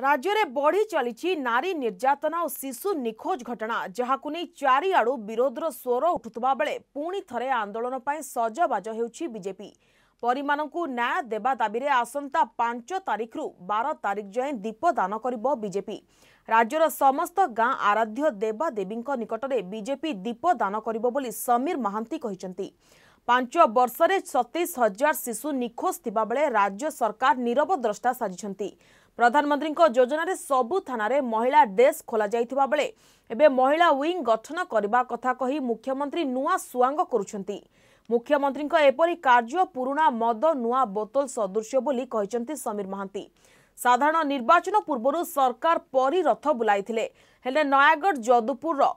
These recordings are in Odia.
ରାଜ୍ୟରେ ବଢ଼ି ଚାଲିଛି ନାରୀ ନିର୍ଯାତନା ଓ ଶିଶୁ ନିଖୋଜ ଘଟଣା ଯାହାକୁ ନେଇ ଚାରିଆଡ଼ୁ ବିରୋଧର ସ୍ୱର ଉଠୁଥିବା ବେଳେ ପୁଣି ଥରେ ଆନ୍ଦୋଳନ ପାଇଁ ସଜବାଜ ହେଉଛି ବିଜେପି ପରୀମାନଙ୍କୁ ନ୍ୟାୟ ଦେବା ଦାବିରେ ଆସନ୍ତା ପାଞ୍ଚ ତାରିଖରୁ ବାର ତାରିଖ ଯାଏଁ ଦୀପଦାନ କରିବ ବିଜେପି ରାଜ୍ୟର ସମସ୍ତ ଗାଁ ଆରାଧ୍ୟ ଦେବାଦେବୀଙ୍କ ନିକଟରେ ବିଜେପି ଦୀପଦାନ କରିବ ବୋଲି ସମୀର ମହାନ୍ତି କହିଛନ୍ତି ପାଞ୍ଚ ବର୍ଷରେ ସତେଇଶ ହଜାର ଶିଶୁ ନିଖୋଜ ଥିବାବେଳେ ରାଜ୍ୟ ସରକାର ନିରବଦ୍ରଷ୍ଟା ସାଜିଛନ୍ତି ପ୍ରଧାନମନ୍ତ୍ରୀଙ୍କ ଯୋଜନାରେ ସବୁ ଥାନାରେ ମହିଳା ଡେସ୍କ ଖୋଲାଯାଇଥିବା ବେଳେ ଏବେ ମହିଳା ୱିଙ୍ଗ ଗଠନ କରିବା କଥା କହି ମୁଖ୍ୟମନ୍ତ୍ରୀ ନୂଆ ସୁଆଙ୍ଗ କରୁଛନ୍ତି ମୁଖ୍ୟମନ୍ତ୍ରୀଙ୍କ ଏପରି କାର୍ଯ୍ୟ ପୁରୁଣା ମଦ ନୂଆ ବୋତଲ ସଦୃଶ ବୋଲି କହିଛନ୍ତି ସମୀର ମହାନ୍ତି ସାଧାରଣ ନିର୍ବାଚନ ପୂର୍ବରୁ ସରକାର ପରି ରଥ ବୁଲାଇଥିଲେ ହେଲେ ନୟାଗଡ଼ ଯଦୁପୁରର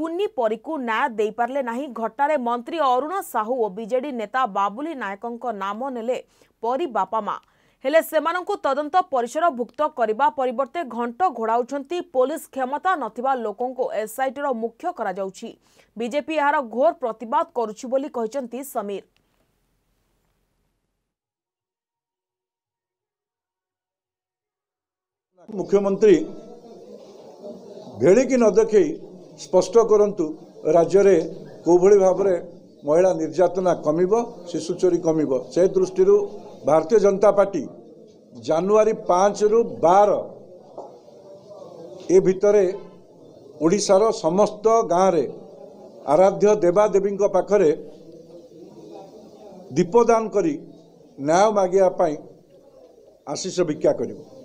କୁନି ପରୀକୁ ନ୍ୟାୟ ଦେଇପାରିଲେ ନାହିଁ ଘଟାରେ ମନ୍ତ୍ରୀ ଅରୁଣ ସାହୁ ଓ ବିଜେଡି ନେତା ବାବୁଲି ନାୟକଙ୍କ ନାମ ନେଲେ ପରୀ ବାପା ମା' ହେଲେ ସେମାନଙ୍କୁ ତଦନ୍ତ ପରିସରଭୁକ୍ତ କରିବା ପରିବର୍ତ୍ତେ ଘଣ୍ଟ ଘୋଡ଼ାଉଛନ୍ତି ପୋଲିସ କ୍ଷମତା ନଥିବା ଲୋକଙ୍କୁ ଏସ୍ଆଇଟିର ମୁଖ୍ୟ କରାଯାଉଛି ବିଜେପି ଏହାର ଘୋର ପ୍ରତିବାଦ କରୁଛି ବୋଲି କହିଛନ୍ତି ସମୀର ମୁଖ୍ୟମନ୍ତ୍ରୀ ଭେଳିକି ନ ଦେଖି ସ୍ପଷ୍ଟ କରନ୍ତୁ ରାଜ୍ୟରେ କେଉଁଭଳି ଭାବରେ ମହିଳା ନିର୍ଯାତନା କମିବ ଶିଶୁ ଚୋରି କମିବ ସେ ଦୃଷ୍ଟିରୁ ଭାରତୀୟ ଜନତା ପାର୍ଟି ଜାନୁଆରୀ ପାଞ୍ଚରୁ ବାର ଏ ଭିତରେ ଓଡ଼ିଶାର ସମସ୍ତ ଗାଁରେ ଆରାଧ୍ୟ ଦେବାଦେବୀଙ୍କ ପାଖରେ ଦୀପଦାନ କରି ନ୍ୟାୟ ମାଗିବା ପାଇଁ ଆଶିଷ ଭିକ୍ଷା କରିବୁ